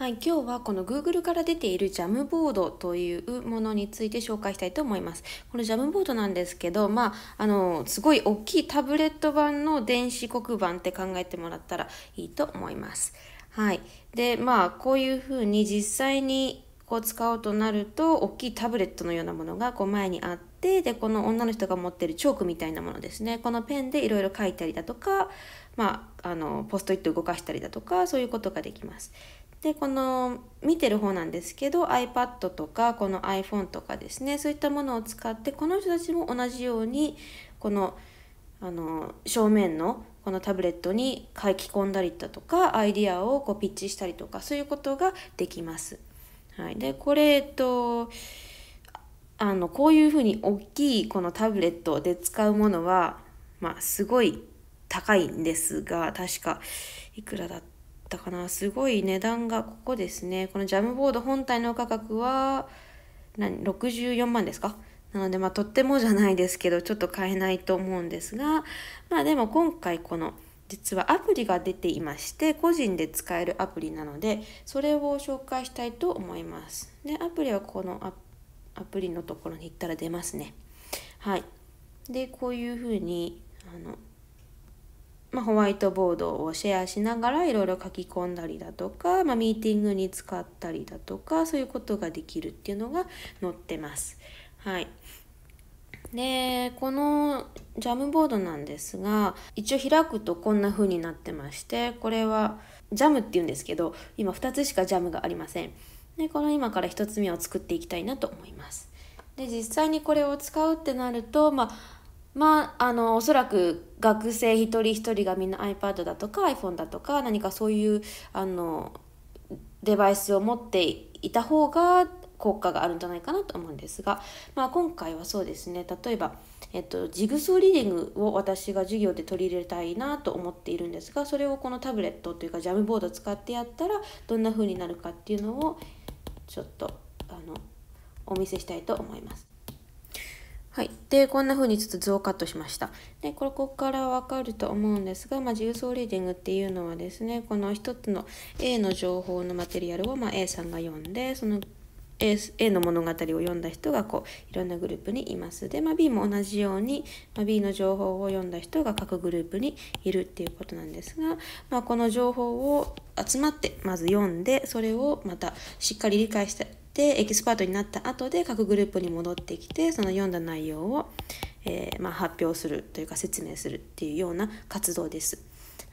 はい、今日はこの Google から出ているジャムボードというものについて紹介したいと思います。このジャムボードなんですけど、まあ、あの、すごい大きいタブレット版の電子黒板って考えてもらったらいいと思います。はい。で、まあ、こういうふうに実際にこう使おうとなると、大きいタブレットのようなものがこう前にあって、で、この女の人が持ってるチョークみたいなものですね。このペンでいろいろ書いたりだとか、まあ、あの、ポストイット動かしたりだとか、そういうことができます。でこの見てる方なんですけど iPad とかこの iPhone とかですねそういったものを使ってこの人たちも同じようにこのあの正面のこのタブレットに書き込んだりだとかアイディアをこうピッチしたりとかそういうことができます。はい、でこれ、えっと、あのこういうふうに大きいこのタブレットで使うものは、まあ、すごい高いんですが確かいくらだったったかなすごい値段がここですねこのジャムボード本体の価格は何64万ですかなのでまあとってもじゃないですけどちょっと買えないと思うんですがまあでも今回この実はアプリが出ていまして個人で使えるアプリなのでそれを紹介したいと思います。でアプリはこのアプリのところに行ったら出ますね。はい。でこういうふうにあのまあ、ホワイトボードをシェアしながらいろいろ書き込んだりだとか、まあ、ミーティングに使ったりだとかそういうことができるっていうのが載ってます。はい、でこのジャムボードなんですが一応開くとこんな風になってましてこれはジャムっていうんですけど今2つしかジャムがありません。でこの今から1つ目を作っていきたいなと思います。で実際にこれを使うってなるとまあまあ、あのおそらく学生一人一人がみんな iPad だとか iPhone だとか何かそういうあのデバイスを持っていた方が効果があるんじゃないかなと思うんですが、まあ、今回はそうですね例えば、えっと、ジグソーリーディングを私が授業で取り入れたいなと思っているんですがそれをこのタブレットというかジャムボードを使ってやったらどんな風になるかっていうのをちょっとあのお見せしたいと思います。はい。で、こんな風にちょっと図をカットしました。で、これ、ここからわかると思うんですが、まあ、重層リーディングっていうのはですね、この一つの A の情報のマテリアルを、まあ、A さんが読んで、その A, A の物語を読んだ人がこういろんなグループにいます。で、まあ、B も同じように、まあ、B の情報を読んだ人が各グループにいるっていうことなんですが、まあ、この情報を集まってまず読んでそれをまたしっかり理解してでエキスパートになった後で各グループに戻ってきてその読んだ内容を、えー、まあ、発表するというか説明するっていうような活動です。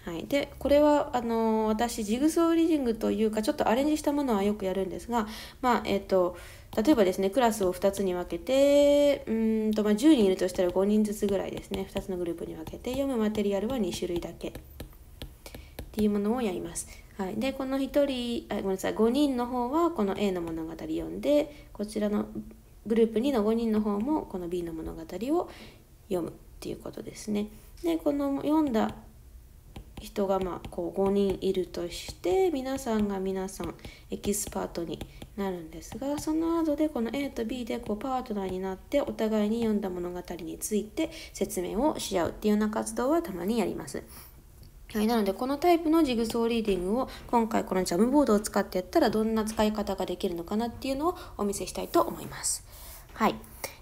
はい、でこれはあのー、私ジグソーリーディングというかちょっとアレンジしたものはよくやるんですが、まあえーと、と例えばですねクラスを2つに分けてうんと、まあ、10人いるとしたら5人ずつぐらいですね2つのグループに分けて読むマテリアルは2種類だけっていうものをやります。はい、でこの1人あごめんなさい5人の方はこの A の物語読んでこちらのグループ2の5人の方もこの B の物語を読むっていうことですね。でこの読んだ人がまあこう5人いるとして皆さんが皆さんエキスパートになるんですがその後でこの A と B でこうパートナーになってお互いに読んだ物語について説明をし合うっていうような活動はたまにやります。はい、なのでこのタイプのジグソーリーディングを今回このジャムボードを使ってやったらどんな使い方ができるのかなっていうのをお見せしたいと思います。はい。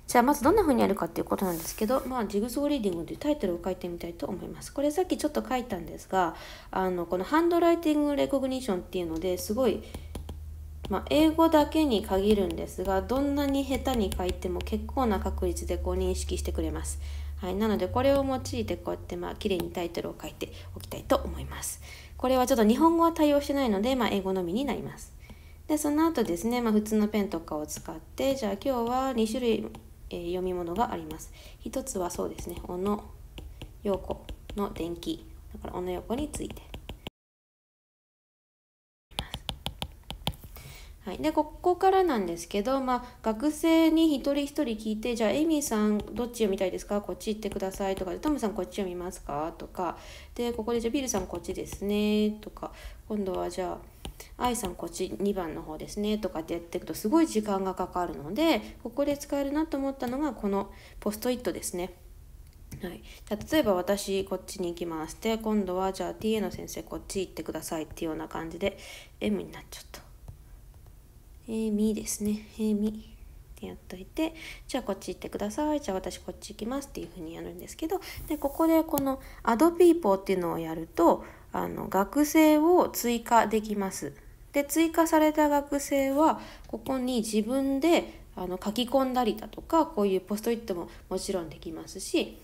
じゃあまずどんな風にやるかっていうことなんですけど、まあ、ジグソーリーディングというタイトルを書いてみたいと思います。これさっきちょっと書いたんですが、あの、このハンドライティングレコグニションっていうのですごい、まあ、英語だけに限るんですが、どんなに下手に書いても結構な確率でこう認識してくれます。はい、なのでこれを用いてこうやってまあ綺麗にタイトルを書いておきたいと思います。これはちょっと日本語は対応してないので、まあ、英語のみになります。でその後ですね、まあ、普通のペンとかを使ってじゃあ今日は2種類、えー、読み物があります。1つはそうですね小野陽子の電気だから小野陽子について。はい、でここからなんですけど、まあ、学生に一人一人聞いてじゃあエミさんどっち読みたいですかこっち行ってくださいとかでトムさんこっち読みますかとかでここでじゃあビルさんこっちですねとか今度はじゃあイさんこっち2番の方ですねとかってやっていくとすごい時間がかかるのでここで使えるなと思ったのがこのポストイットですね。はい、じゃ例えば私こっちに行きまして今度はじゃあ TA の先生こっち行ってくださいっていうような感じで M になっちゃった。えー、みですね。えー、みってやっといて、じゃあこっち行ってください。じゃあ私こっち行きますっていうふうにやるんですけど、で、ここでこのアドピーポーっていうのをやると、あの、学生を追加できます。で、追加された学生は、ここに自分であの書き込んだりだとか、こういうポストイットももちろんできますし、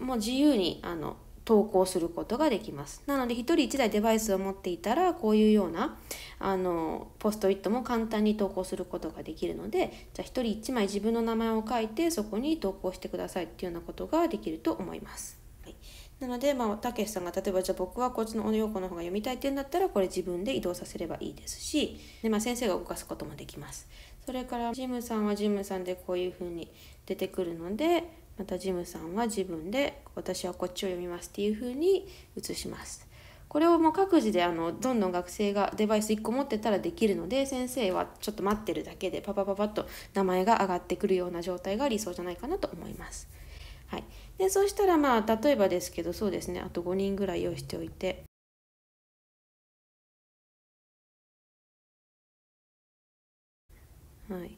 もう自由にあの投稿することができます。なので1人1台デバイスを持っていたらこういうようなあのポストイットも簡単に投稿することができるのでじゃあ1人1枚自分の名前を書いてそこに投稿してくださいっていうようなことができると思います。はい、なので、まあ、たけしさんが例えばじゃあ僕はこっちの小野陽子の方が読みたいっていうんだったらこれ自分で移動させればいいですしで、まあ、先生が動かすこともできます。それからジムさんはジムさんでこういうふうに出てくるのでまたジムさんは自分で私はこっちを読みますっていうふうに移します。これをもう各自であのどんどん学生がデバイス1個持ってたらできるので先生はちょっと待ってるだけでパパパパッと名前が上がってくるような状態が理想じゃないかなと思います。はい、でそうしたらまあ例えばですけどそうですねあと5人ぐらい用意しておいてはいっ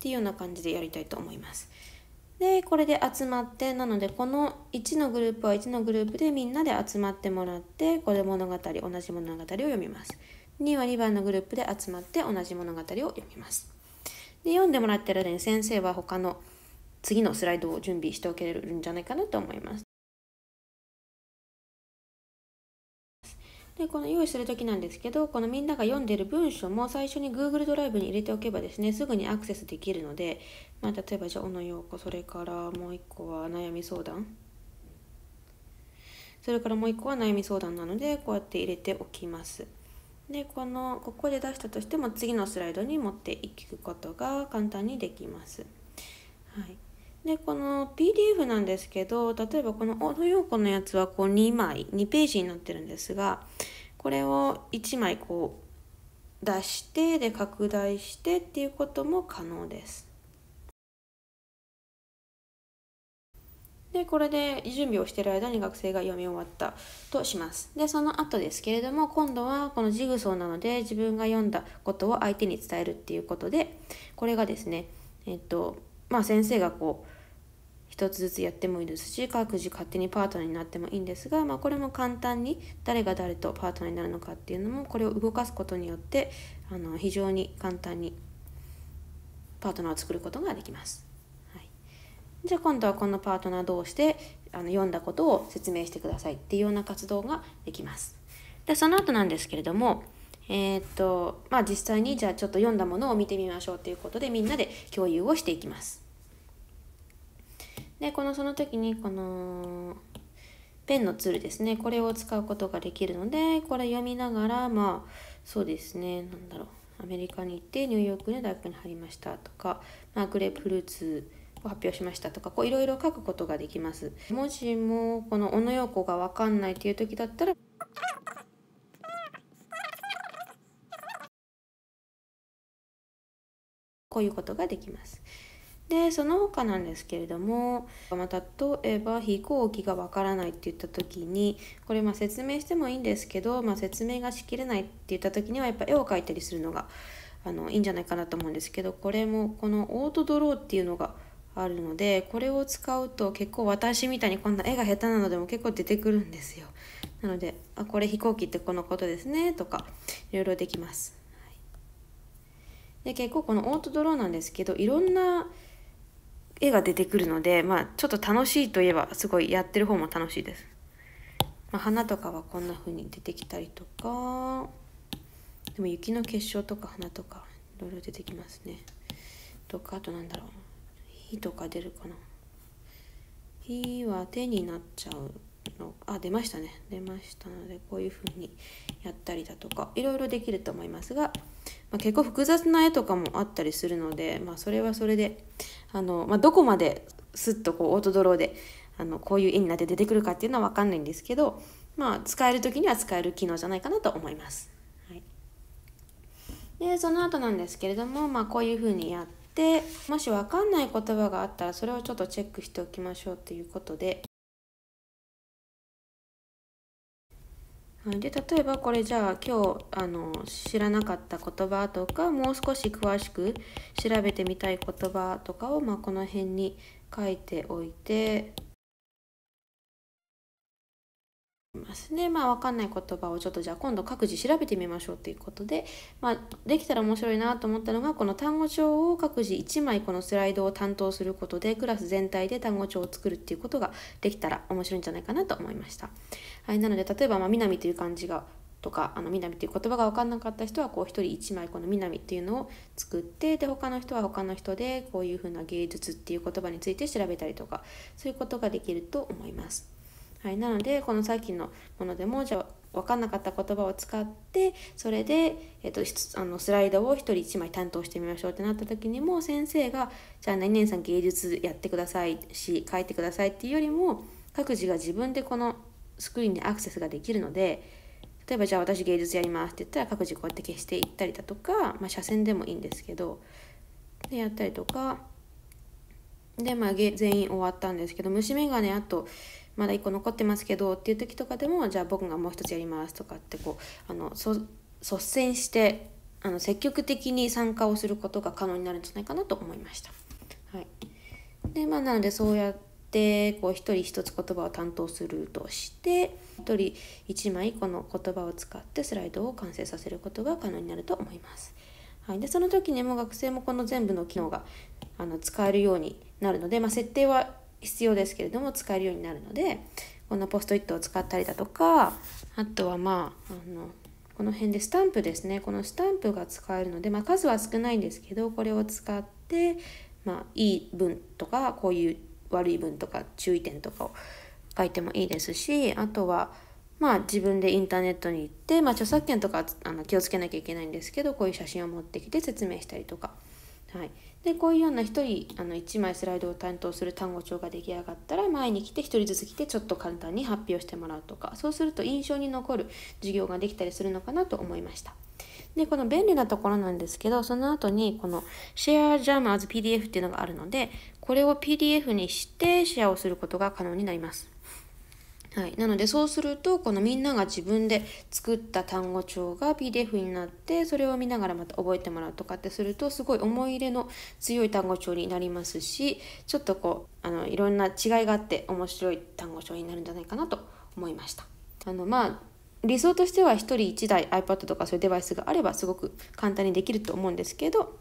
ていうような感じでやりたいと思います。でこれで集まってなのでこの1のグループは1のグループでみんなで集まってもらってこれ物語同じ物語を読みます2は2番のグループで集まって同じ物語を読みますで読んでもらってる間に先生は他の次のスライドを準備しておけるんじゃないかなと思いますでこの用意する時なんですけどこのみんなが読んでる文章も最初に Google ドライブに入れておけばですねすぐにアクセスできるのでまあ、例えばじゃあ小野陽子それからもう一個は悩み相談それからもう一個は悩み相談なのでこうやって入れておきます。でこのここで出したとしても次のスライドに持っていくことが簡単にできます。はい、でこの PDF なんですけど例えばこの小野陽子のやつはこう2枚2ページになってるんですがこれを1枚こう出してで拡大してっていうことも可能です。でこれで準備をしている間に学生が読み終わったとします。でその後ですけれども今度はこのジグソーなので自分が読んだことを相手に伝えるっていうことでこれがですねえっとまあ先生がこう一つずつやってもいいですし各自勝手にパートナーになってもいいんですが、まあ、これも簡単に誰が誰とパートナーになるのかっていうのもこれを動かすことによってあの非常に簡単にパートナーを作ることができます。じゃあ今度はこのパートナー同士であの読んだことを説明してくださいっていうような活動ができます。でその後なんですけれどもえー、っとまあ実際にじゃあちょっと読んだものを見てみましょうということでみんなで共有をしていきます。でこのその時にこのペンのツールですねこれを使うことができるのでこれ読みながらまあそうですねなんだろうアメリカに行ってニューヨークで大学に入りましたとか、まあ、グレープフルーツを発表しましたとかいろいろ書くことができますもしもこの小野洋子が分かんないっていう時だったらこういうことができますでその他なんですけれども、まあ、例えば飛行機がわからないって言った時にこれま説明してもいいんですけど、まあ、説明がしきれないって言った時にはやっぱ絵を描いたりするのがあのいいんじゃないかなと思うんですけどこれもこのオートドローっていうのがあるのでこれを使うと結構私みたいにこんな絵が下手なのでも結構出てくるんですよなのであこれ飛行機ってこのことですねとかいろいろできます、で結構このオートドローなんですけどいろんな絵が出てくるのでまあちょっと楽しいといえばすごいやってる方も楽しいです、まあ、花とかはこんな風に出てきたりとかでも雪の結晶とか花とかいろいろ出てきますねとかあとなんだろう火とか出るかな火は手になっちゃうのあ出ましたね出ましたのでこういう風にやったりだとかいろいろできると思いますが、まあ、結構複雑な絵とかもあったりするので、まあ、それはそれであの、まあ、どこまですっとこうオートドローであのこういう絵になって出てくるかっていうのは分かんないんですけど、まあ、使える時には使える機能じゃないかなと思います。はい、でその後なんですけれども、まあ、こういう風にやっでもし分かんない言葉があったらそれをちょっとチェックしておきましょうということでで例えばこれじゃあ今日あの知らなかった言葉とかもう少し詳しく調べてみたい言葉とかを、まあ、この辺に書いておいてますね。まあ分かんない言葉をちょっとじゃあ今度各自調べてみましょうということで、まあ、できたら面白いなと思ったのがこの単語帳を各自1枚このスライドを担当することでクラス全体で単語帳を作るっていうことができたら面白いんじゃないかなと思いました。はい、なので例えば、まあ、南という漢字がとかあの南という言葉が分かんなかった人はこう1人1枚この南っていうのを作ってで他の人は他の人でこういうふうな芸術っていう言葉について調べたりとかそういうことができると思います。はい、なのでこのさっきのものでもじゃあ分かんなかった言葉を使ってそれで、えっと、あのスライドを1人1枚担当してみましょうってなった時にも先生が「じゃあ何々さん芸術やってくださいし書いてください」っていうよりも各自が自分でこのスクリーンにアクセスができるので例えばじゃあ私芸術やりますって言ったら各自こうやって消していったりだとか、まあ、斜線でもいいんですけどでやったりとかで、まあ、全員終わったんですけど虫眼鏡あとまだ1個残ってますけどっていう時とかでもじゃあ僕がもう一つやりますとかってこうあの率先してあの積極的に参加をすることが可能になるんじゃないかなと思いました。はい、でまあなのでそうやってこう一人一つ言葉を担当するとして一人一枚この言葉を使ってスライドを完成させることが可能になると思います。はい、でその時にも学生もこの全部の機能があの使えるようになるので、まあ、設定は必要ですけれども使えるようになるのでこのポストイットを使ったりだとかあとはまああのこの辺でスタンプですねこのスタンプが使えるので、まあ、数は少ないんですけどこれを使って、まあ、いい文とかこういう悪い文とか注意点とかを書いてもいいですしあとはまあ自分でインターネットに行って、まあ、著作権とかあの気をつけなきゃいけないんですけどこういう写真を持ってきて説明したりとかはい、でこういうような1人あの1枚スライドを担当する単語帳が出来上がったら前に来て1人ずつ来てちょっと簡単に発表してもらうとかそうすると印象に残る授業ができたりするのかなと思いました。でこの便利なところなんですけどその後にこの「シェアジャマ as PDF」っていうのがあるのでこれを PDF にしてシェアをすることが可能になります。はい、なのでそうするとこのみんなが自分で作った単語帳が PDF になってそれを見ながらまた覚えてもらうとかってするとすごい思い入れの強い単語帳になりますしちょっとこうあのいろんな違いがあって面白い単語帳になるんじゃないかなと思いました。あのまあ理想としては1人1台 iPad とかそういうデバイスがあればすごく簡単にできると思うんですけど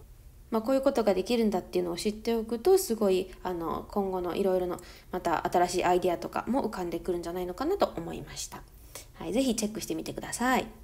まあ、こういうことができるんだっていうのを知っておくとすごいあの今後のいろいろのまた新しいアイデアとかも浮かんでくるんじゃないのかなと思いました。はい、ぜひチェックしてみてください。